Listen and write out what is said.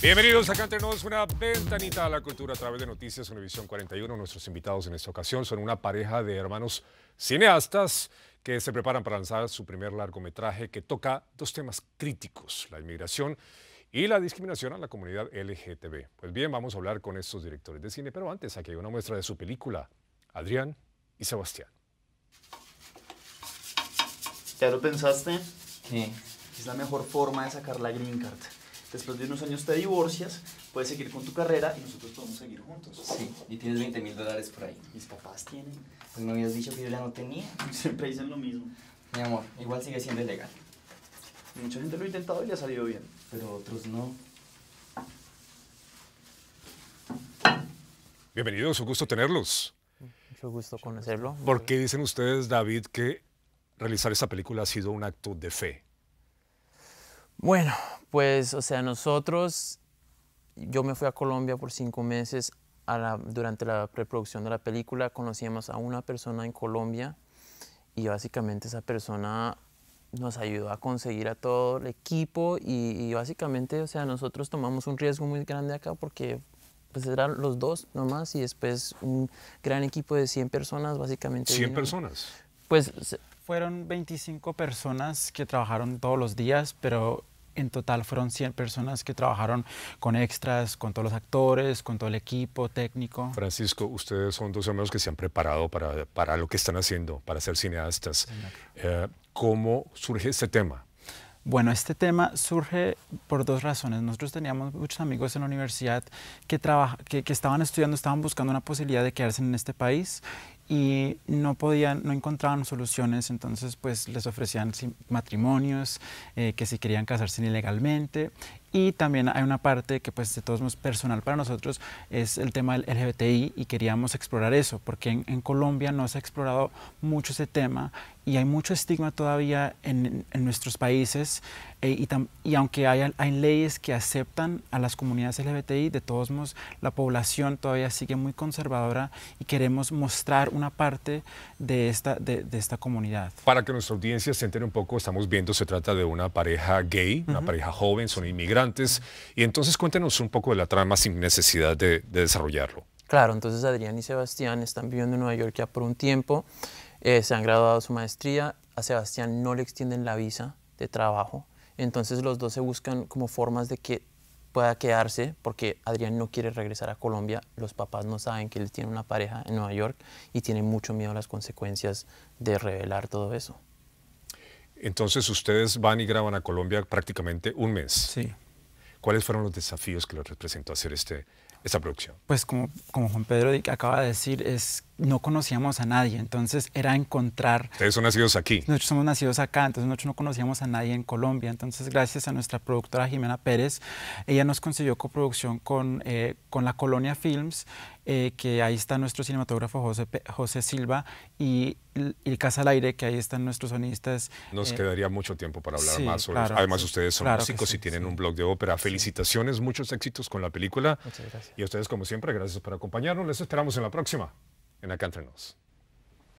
Bienvenidos acá entre nosotros, una ventanita a la cultura a través de Noticias Univisión 41. Nuestros invitados en esta ocasión son una pareja de hermanos cineastas que se preparan para lanzar su primer largometraje que toca dos temas críticos, la inmigración y la discriminación a la comunidad LGTB. Pues bien, vamos a hablar con estos directores de cine, pero antes aquí hay una muestra de su película, Adrián y Sebastián. ¿Ya lo pensaste? Sí es la mejor forma de sacar la green card. Después de unos años te divorcias, puedes seguir con tu carrera y nosotros podemos seguir juntos. Sí, y tienes 20 mil dólares por ahí. Mis papás tienen. Pues me habías dicho que yo ya no tenía. Siempre dicen lo mismo. Mi amor, igual sigue siendo ilegal. Mucha gente lo ha intentado y le ha salido bien. Pero otros no. Bienvenidos, un gusto tenerlos. Mucho gusto conocerlo. ¿Por qué dicen ustedes, David, que realizar esta película ha sido un acto de fe? Bueno, pues, o sea, nosotros, yo me fui a Colombia por cinco meses. durante la preproducción de la película conocíamos a una persona en Colombia y básicamente esa persona nos ayudó a conseguir a todo el equipo y, básicamente, o sea, nosotros tomamos un riesgo muy grande acá porque pues eran los dos nomás y después un gran equipo de 100 personas básicamente. ¿100 personas? Pues... Fueron 25 personas que trabajaron todos los días, pero en total fueron 100 personas que trabajaron con extras, con todos los actores, con todo el equipo técnico. Francisco, ustedes son dos hermanos que se han preparado para, para lo que están haciendo, para ser cineastas. Eh, ¿Cómo surge este tema? Bueno, este tema surge por dos razones. Nosotros teníamos muchos amigos en la universidad que, que, que, estaban estudiando, estaban buscando una posibilidad de quedarse en este país y no podían, no encontraban soluciones, entonces pues les ofrecían matrimonios, eh, que si querían casarse ilegalmente y también hay una parte que pues de todos modos personal para nosotros es el tema del LGBTI y queríamos explorar eso porque en, en Colombia no se ha explorado mucho ese tema y hay mucho estigma todavía en, en nuestros países eh, y, y, aunque hay, hay, leyes que aceptan a las comunidades LGBTI, de todos modos la población todavía sigue muy conservadora y queremos mostrar una parte de esta, de, de esta comunidad. Para que nuestra audiencia se entere un poco, estamos viendo, se trata de una pareja gay, una pareja joven, son inmigrantes, y entonces cuéntenos un poco de la trama sin necesidad de, de desarrollarlo. Claro, entonces Adrián y Sebastián están viviendo en Nueva York ya por un tiempo. Eh, se han graduado su maestría, a Sebastián no le extienden la visa de trabajo, entonces los dos se buscan como formas de que pueda quedarse porque Adrián no quiere regresar a Colombia, los papás no saben que él tiene una pareja en Nueva York y tienen mucho miedo a las consecuencias de revelar todo eso. Entonces ustedes van y graban a Colombia prácticamente un mes. Sí. ¿Cuáles fueron los desafíos que les representó hacer este, esta producción? Pues como, como Juan Pedro acaba de decir, es no conocíamos a nadie, entonces era encontrar... Ustedes son nacidos aquí. Nosotros somos nacidos acá, entonces nosotros no conocíamos a nadie en Colombia, entonces gracias a nuestra productora Jimena Pérez, ella nos consiguió coproducción con, eh, con la Colonia Films, eh, que ahí está nuestro cinematógrafo José, José Silva y el Casa al Aire, que ahí están nuestros sonistas. Nos eh, quedaría mucho tiempo para hablar más sobre Además, ustedes son músicos y tienen un blog de ópera. Felicitaciones, muchos éxitos con la película. Muchas gracias. Y ustedes, como siempre, gracias por acompañarnos. Les esperamos en la próxima en Alcánzanos.